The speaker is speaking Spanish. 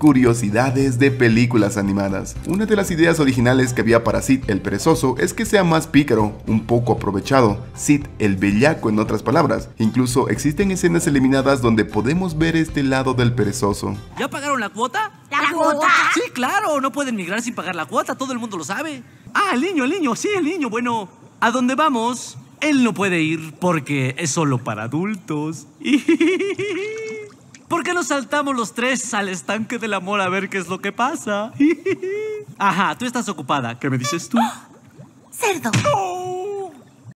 Curiosidades de películas animadas. Una de las ideas originales que había para Sid el perezoso es que sea más pícaro, un poco aprovechado, Sid el bellaco en otras palabras. Incluso existen escenas eliminadas donde podemos ver este lado del perezoso. ¿Ya pagaron la cuota? ¿La cuota? Sí, claro, no pueden migrar sin pagar la cuota, todo el mundo lo sabe. Ah, el niño, el niño, sí, el niño, bueno, ¿a dónde vamos? Él no puede ir porque es solo para adultos. ¿Por qué nos saltamos los tres al estanque del amor a ver qué es lo que pasa? Ajá, tú estás ocupada. ¿Qué me dices tú? ¡Ah! ¡Cerdo!